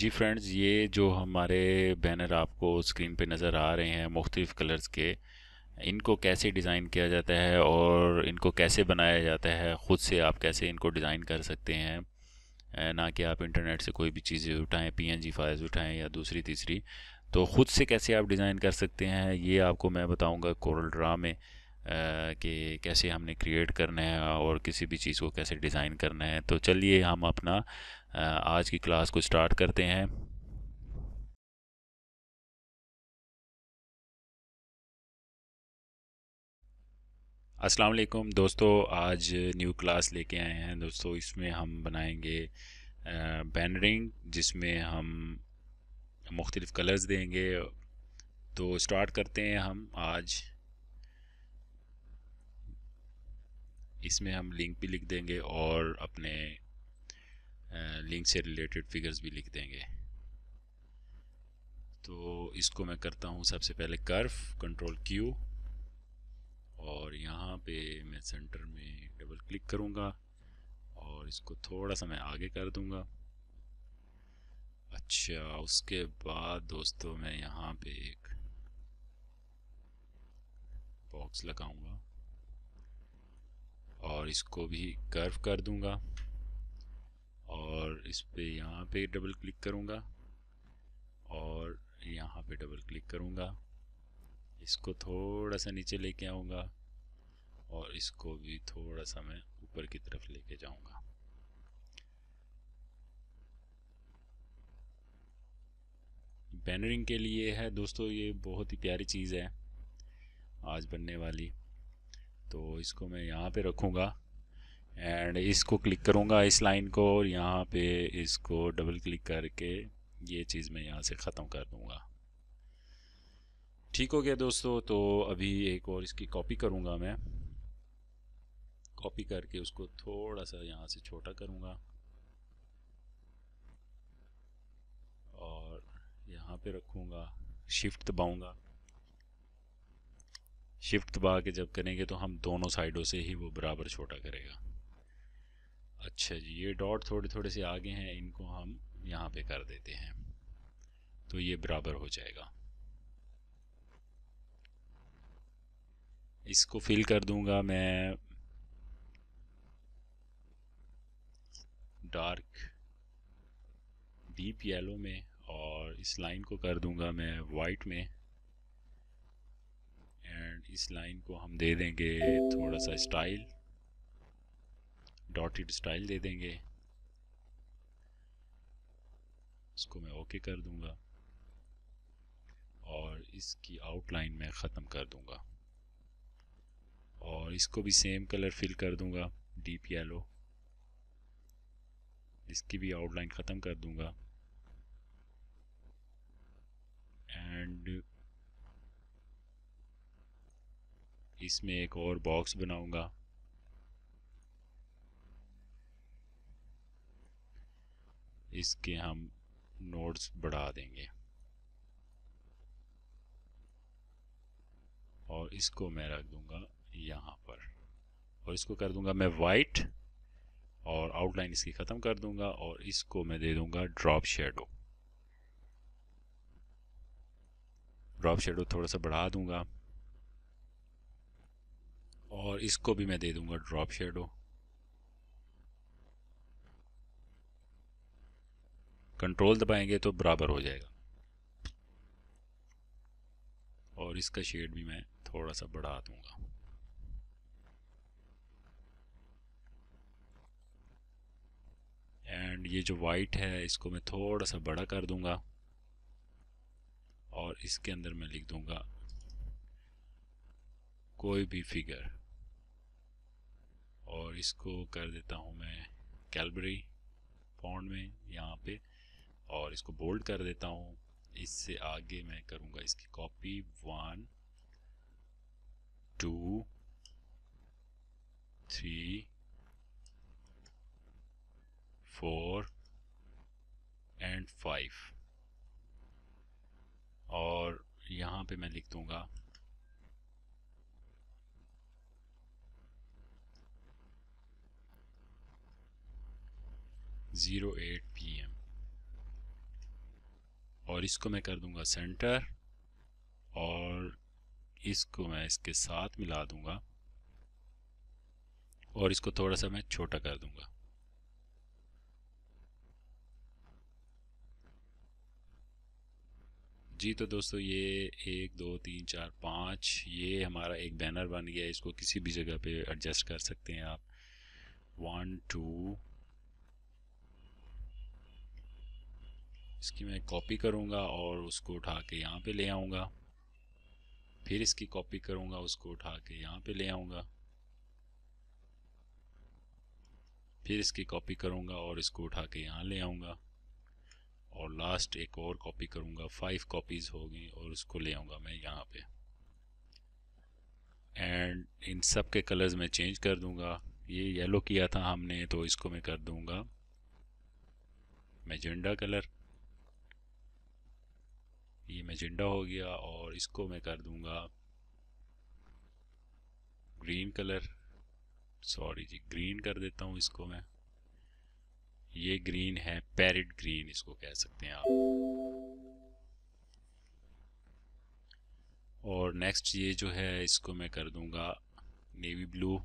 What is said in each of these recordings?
जी friends ये जो हमारे बैनर आपको स्क्रीन पे नज़र आ रहे हैं मुख्तलिफ़ कलर्स के इनको कैसे डिज़ाइन किया जाता है और इनको कैसे बनाया जाता है ख़ुद से आप कैसे इनको डिज़ाइन कर सकते हैं ना कि आप इंटरनेट से कोई भी चीज़ें उठाएं पीएनजी फाइल्स उठाएं या दूसरी तीसरी तो ख़ुद से कैसे आप डिज़ाइन कर सकते हैं ये आपको मैं बताऊँगा कोरल ड्रा में कि कैसे हमने क्रिएट करना है और किसी भी चीज़ को कैसे डिज़ाइन करना है तो चलिए हम अपना आज की क्लास को स्टार्ट करते हैं अस्सलाम वालेकुम दोस्तों आज न्यू क्लास लेके आए हैं दोस्तों इसमें हम बनाएंगे बैनरिंग जिसमें हम मुख्तलिफ़ कलर्स देंगे तो स्टार्ट करते हैं हम आज इसमें हम लिंक भी लिख देंगे और अपने लिंक से रिलेटेड फिगर्स भी लिख देंगे तो इसको मैं करता हूँ सबसे पहले कर्व कंट्रोल क्यू और यहाँ पे मैं सेंटर में डबल क्लिक करूँगा और इसको थोड़ा सा मैं आगे कर दूँगा अच्छा उसके बाद दोस्तों मैं यहाँ पे एक बॉक्स लगाऊँगा और इसको भी कर्व कर दूँगा और इस पर यहाँ पे डबल क्लिक करूँगा और यहाँ पे डबल क्लिक करूँगा इसको थोड़ा सा नीचे लेके आऊँगा और इसको भी थोड़ा सा मैं ऊपर की तरफ लेके जाऊँगा बैनरिंग के लिए है दोस्तों ये बहुत ही प्यारी चीज़ है आज बनने वाली तो इसको मैं यहाँ पे रखूँगा एंड इसको क्लिक करूँगा इस लाइन को और यहाँ पे इसको डबल क्लिक करके ये चीज़ मैं यहाँ से ख़त्म कर दूँगा ठीक हो गया दोस्तों तो अभी एक और इसकी कॉपी करूँगा मैं कॉपी करके उसको थोड़ा सा यहाँ से छोटा करूँगा और यहाँ पे रखूँगा शिफ्ट दबाऊँगा शिफ्ट दबा के जब करेंगे तो हम दोनों साइडों से ही वो बराबर छोटा करेगा अच्छा जी ये डॉट थोड़े थोड़े से आगे हैं इनको हम यहाँ पे कर देते हैं तो ये बराबर हो जाएगा इसको फिल कर दूंगा मैं डार्क डीप येलो में और इस लाइन को कर दूंगा मैं वाइट में एंड इस लाइन को हम दे देंगे थोड़ा सा स्टाइल डॉटेड स्टाइल दे देंगे इसको मैं ओके कर दूंगा और इसकी आउटलाइन मैं ख़त्म कर दूंगा और इसको भी सेम कलर फिल कर दूंगा डीप येलो इसकी भी आउटलाइन ख़त्म कर दूंगा एंड इसमें एक और बॉक्स बनाऊंगा इसके हम नोड्स बढ़ा देंगे और इसको मैं रख दूंगा यहाँ पर और इसको कर दूंगा मैं वाइट और आउटलाइन इसकी ख़त्म कर दूंगा और इसको मैं दे दूंगा ड्रॉप शेडो ड्रॉप शेडो थोड़ा सा बढ़ा दूंगा और इसको भी मैं दे दूंगा ड्रॉप शेडो कंट्रोल दबाएंगे तो बराबर हो जाएगा और इसका शेड भी मैं थोड़ा सा बढ़ा दूंगा एंड ये जो वाइट है इसको मैं थोड़ा सा बड़ा कर दूंगा और इसके अंदर मैं लिख दूंगा कोई भी फिगर और इसको कर देता हूँ मैं कैलबरी पॉन्ड में यहाँ पे और इसको बोल्ड कर देता हूँ इससे आगे मैं करूँगा इसकी copy one two three four and five और यहाँ पे मैं लिख दूँगा ज़ीरो एट और इसको मैं कर दूंगा सेंटर और इसको मैं इसके साथ मिला दूंगा और इसको थोड़ा सा मैं छोटा कर दूंगा जी तो दोस्तों ये एक दो तीन चार पाँच ये हमारा एक बैनर बन गया है इसको किसी भी जगह पे एडजस्ट कर सकते हैं आप वन टू इसकी मैं कॉपी करूँगा और उसको उठा के यहाँ पे ले आऊँगा फिर इसकी कॉपी करूँगा उसको उठा के यहाँ पे ले आऊँगा फिर इसकी कॉपी करूँगा और इसको उठा के यहाँ ले आऊँगा और लास्ट एक और कॉपी करूँगा फाइव कॉपीज़ होगी और उसको ले आऊँगा मैं यहाँ पे एंड इन सब के कलर्स मैं चेंज कर दूँगा ये येलो किया था हमने तो इसको मैं कर दूँगा मैजेंडा कलर ये मैजेंडा हो गया और इसको मैं कर दूंगा ग्रीन कलर सॉरी जी ग्रीन कर देता हूँ इसको मैं ये ग्रीन है पैरट ग्रीन इसको कह सकते हैं आप और नेक्स्ट ये जो है इसको मैं कर दूंगा नेवी ब्लू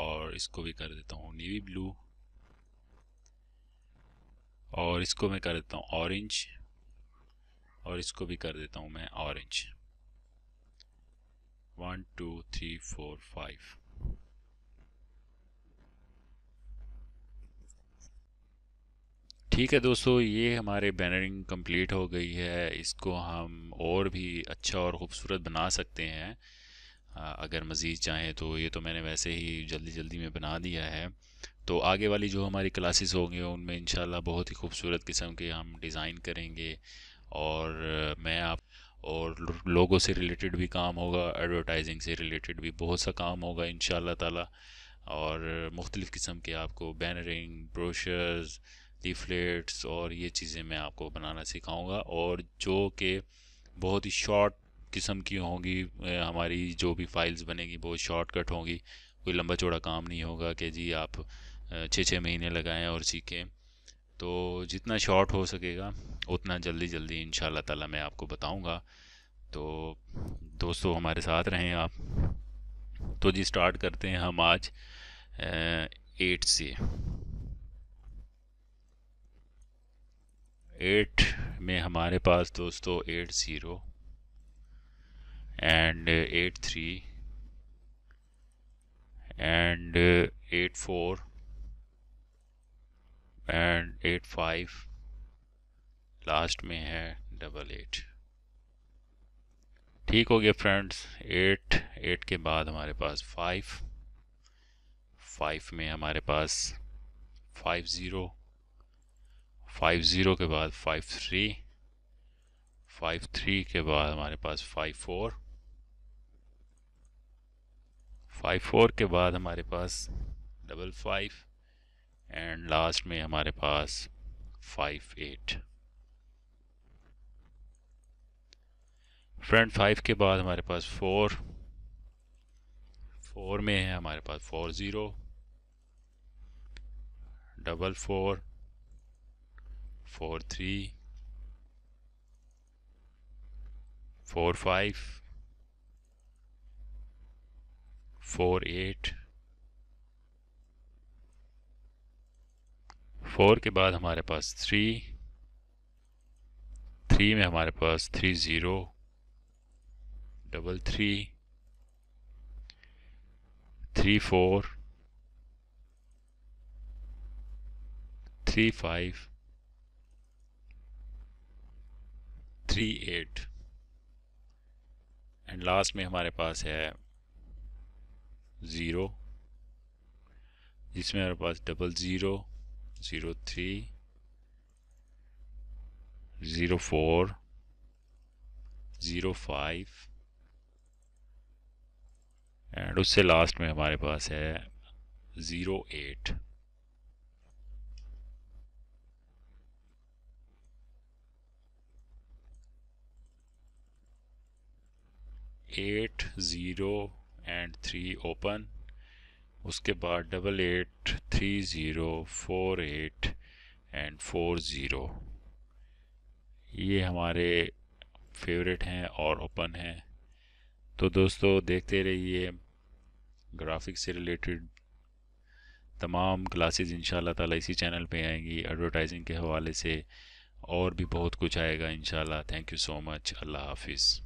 और इसको भी कर देता हूँ नेवी ब्लू और इसको मैं कर देता हूँ ऑरेंज और इसको भी कर देता हूँ मैं orange one two three four five ठीक है दोस्तों ये हमारे बैनरिंग कंप्लीट हो गई है इसको हम और भी अच्छा और ख़ूबसूरत बना सकते हैं अगर मज़ीद चाहें तो ये तो मैंने वैसे ही जल्दी जल्दी में बना दिया है तो आगे वाली जो हमारी क्लासेस होंगे उनमें इन बहुत ही खूबसूरत किस्म के हम डिज़ाइन करेंगे और मैं आप और लोगों से रिलेटेड भी काम होगा एडवर्टाइजिंग से रिलेटेड भी बहुत सा काम होगा इन ताला और मुख्तलिफ़ किस्म के आपको बैनरिंग ब्रोशर्स लीफलेट्स और ये चीज़ें मैं आपको बनाना सिखाऊंगा और जो कि बहुत ही शॉर्ट किस्म की होंगी हमारी जो भी फाइल्स बनेगी बहुत शॉर्टकट होंगी कोई लंबा चौड़ा काम नहीं होगा कि जी आप छः छः महीने लगाएं और सीखें तो जितना शॉर्ट हो सकेगा उतना जल्दी जल्दी इन ताला मैं आपको बताऊंगा तो दोस्तों हमारे साथ रहें आप तो जी स्टार्ट करते हैं हम आज एट से एट में हमारे पास दोस्तों eight zero and eight three and eight four and eight five last में है डबल एट ठीक हो गया फ्रेंड्स एट एट के बाद हमारे पास फाइव फाइव में हमारे पास फाइव ज़ीरो फाइव ज़ीरो के बाद फाइव थ्री फाइव थ्री के बाद हमारे पास फाइव फोर फाइव फोर के बाद हमारे पास डबल फाइव एंड लास्ट में हमारे पास फाइव एट फ्रंट फाइव के बाद हमारे पास फोर फोर में है हमारे पास four zero double four four three four five four eight four के बाद हमारे पास थ्री थ्री में हमारे पास three zero double three three four three five three eight and last में हमारे पास है ज़ीरो जिसमें हमारे पास double zero zero three zero four zero five and उससे लास्ट में हमारे पास है zero eight eight zero and three open उसके बाद double eight three zero four eight and four zero ये हमारे फेवरेट हैं और ओपन हैं तो दोस्तों देखते रहिए ग्राफिक्स से रिलेटेड तमाम क्लासेस इन ताला इसी चैनल पे आएंगी एडवर्टाइजिंग के हवाले से और भी बहुत कुछ आएगा इन थैंक यू सो मच अल्लाह हाफिज़